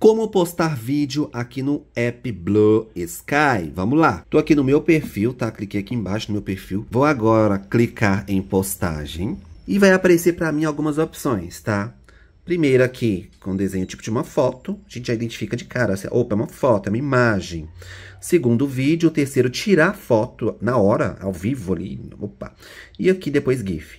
Como postar vídeo aqui no app Blue Sky? Vamos lá. Tô aqui no meu perfil, tá? Cliquei aqui embaixo no meu perfil. Vou agora clicar em postagem e vai aparecer para mim algumas opções, tá? Primeiro aqui, com desenho tipo de uma foto, a gente já identifica de cara, se assim, opa, é uma foto, é uma imagem. Segundo vídeo, terceiro tirar foto na hora, ao vivo ali, opa. E aqui depois GIF.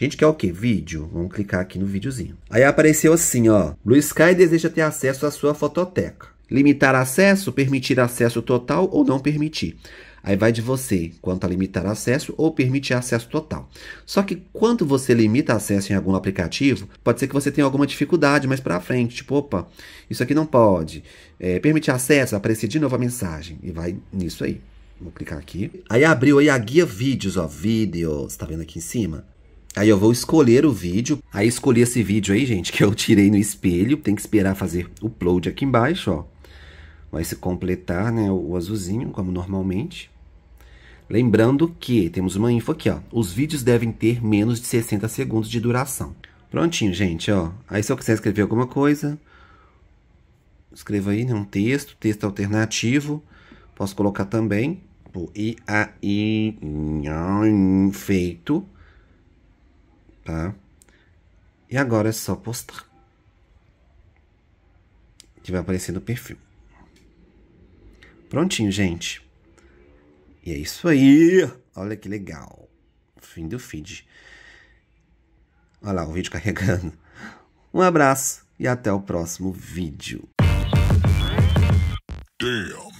A gente quer o quê? Vídeo. Vamos clicar aqui no videozinho. Aí apareceu assim, ó. Blue Sky deseja ter acesso à sua fototeca. Limitar acesso, permitir acesso total ou não permitir. Aí vai de você quanto a limitar acesso ou permitir acesso total. Só que quando você limita acesso em algum aplicativo, pode ser que você tenha alguma dificuldade mais para frente. Tipo, opa, isso aqui não pode. É, permitir acesso, aparecer de novo a mensagem. E vai nisso aí. Vou clicar aqui. Aí abriu aí a guia vídeos, ó, vídeos, tá vendo aqui em cima? Aí eu vou escolher o vídeo. Aí escolhi esse vídeo aí, gente, que eu tirei no espelho. Tem que esperar fazer upload aqui embaixo, ó. Vai se completar, né, o azulzinho, como normalmente. Lembrando que temos uma info aqui, ó. Os vídeos devem ter menos de 60 segundos de duração. Prontinho, gente, ó. Aí se eu quiser escrever alguma coisa, escreva aí, né, um texto, texto alternativo. Posso colocar também, N, e aí, feito tá? E agora é só postar. Que vai aparecer no perfil. Prontinho, gente. E é isso aí. Olha que legal. Fim do feed. Olha lá o vídeo carregando. Um abraço e até o próximo vídeo. Damn.